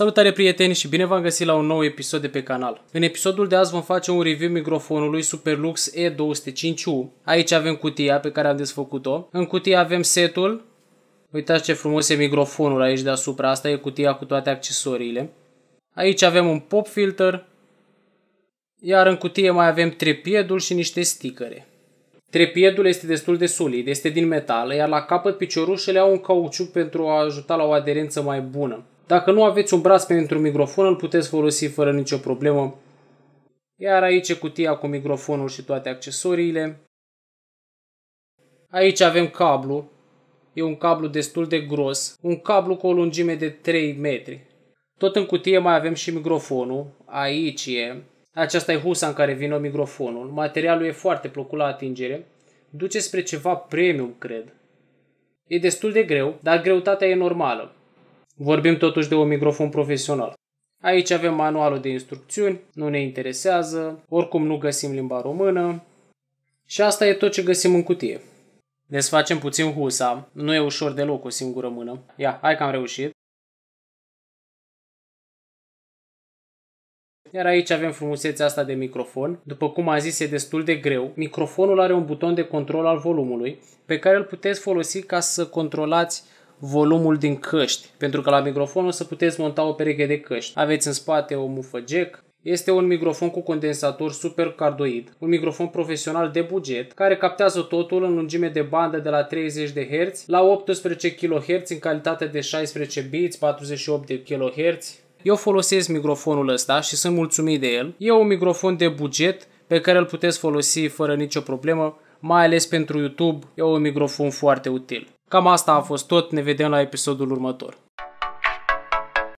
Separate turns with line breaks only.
Salutare prieteni și bine v-am găsit la un nou episod de pe canal. În episodul de azi vom face un review microfonului Superlux E205U. Aici avem cutia pe care am desfăcut-o. În cutie avem setul. Uitați ce frumos e microfonul aici deasupra. Asta e cutia cu toate accesoriile. Aici avem un pop filter. Iar în cutie mai avem trepiedul și niște sticăre. Trepiedul este destul de solid, este din metal, iar la capăt piciorușele au un cauciuc pentru a ajuta la o aderență mai bună. Dacă nu aveți un braț pentru microfon, îl puteți folosi fără nicio problemă. Iar aici e cutia cu microfonul și toate accesoriile. Aici avem cablu. E un cablu destul de gros, un cablu cu o lungime de 3 metri. Tot în cutie mai avem și microfonul. Aici e. Aceasta e husa în care vine microfonul. Materialul e foarte plăcut la atingere. Duce spre ceva premium, cred. E destul de greu, dar greutatea e normală. Vorbim totuși de un microfon profesional. Aici avem manualul de instrucțiuni, nu ne interesează, oricum nu găsim limba română și asta e tot ce găsim în cutie. Desfacem puțin husa, nu e ușor deloc o singură mână. Ia, hai că am reușit. Iar aici avem frumusețea asta de microfon. După cum a zis, e destul de greu. Microfonul are un buton de control al volumului pe care îl puteți folosi ca să controlați volumul din căști, pentru că la microfon o să puteți monta o pereche de căști. Aveți în spate o mufă jack, este un microfon cu condensator super cardoid, un microfon profesional de buget, care captează totul în lungime de bandă de la 30 de Hz la 18 kHz în calitate de 16 bits, 48 de kHz. Eu folosesc microfonul ăsta și sunt mulțumit de el. E un microfon de buget pe care îl puteți folosi fără nicio problemă, mai ales pentru YouTube, e un microfon foarte util. Cam asta a fost tot, ne vedem la episodul următor.